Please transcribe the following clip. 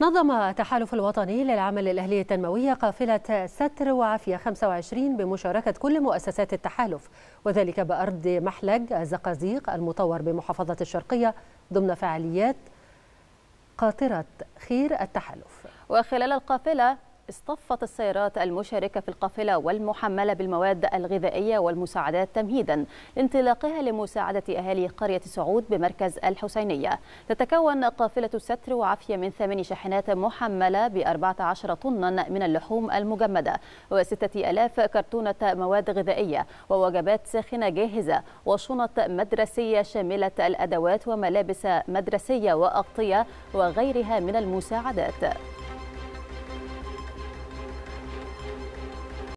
نظم التحالف الوطني للعمل الأهلي التنموي قافلة ستر وعافية 25 بمشاركة كل مؤسسات التحالف وذلك بأرض محلج الزقازيق المطور بمحافظة الشرقية ضمن فعاليات قاطرة خير التحالف وخلال القافلة اصطفت السيارات المشاركة في القافلة والمحملة بالمواد الغذائية والمساعدات تمهيدا لانطلاقها لمساعدة أهالي قرية سعود بمركز الحسينية تتكون قافلة ستر وعافية من ثمان شاحنات محملة ب 14 طنا من اللحوم المجمدة وستة ألاف كرتونة مواد غذائية ووجبات ساخنة جاهزة وشنط مدرسية شاملة الأدوات وملابس مدرسية وأغطية وغيرها من المساعدات